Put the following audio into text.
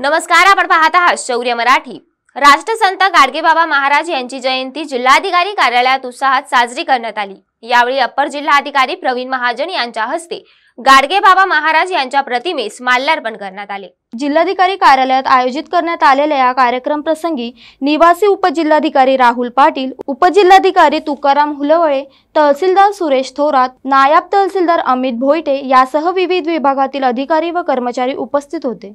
नमस्कार आपण पाहत आहात शौर्य मराठी राष्ट्रसंत गाडगेबाबा महाराज यांची जयंती जिल्हाधिकारी कार्यालयात उत्साहात साजरी करण्यात आली यावेळी अपर जिल्हाधिकारी प्रवीण महाजन यांच्या हस्ते गाडगेबाबा महाराज यांच्या प्रतिमेस माल्यार्पण करण्यात आले जिल्हाधिकारी कार्यालयात आयोजित करण्यात आलेल्या या कार्यक्रम प्रसंगी निवासी उपजिल्हाधिकारी राहुल पाटील उपजिल्हाधिकारी तुकाराम हुलवळे तहसीलदार सुरेश थोरात नायब तहसीलदार अमित भोयटे यासह विविध विभागातील अधिकारी व कर्मचारी उपस्थित होते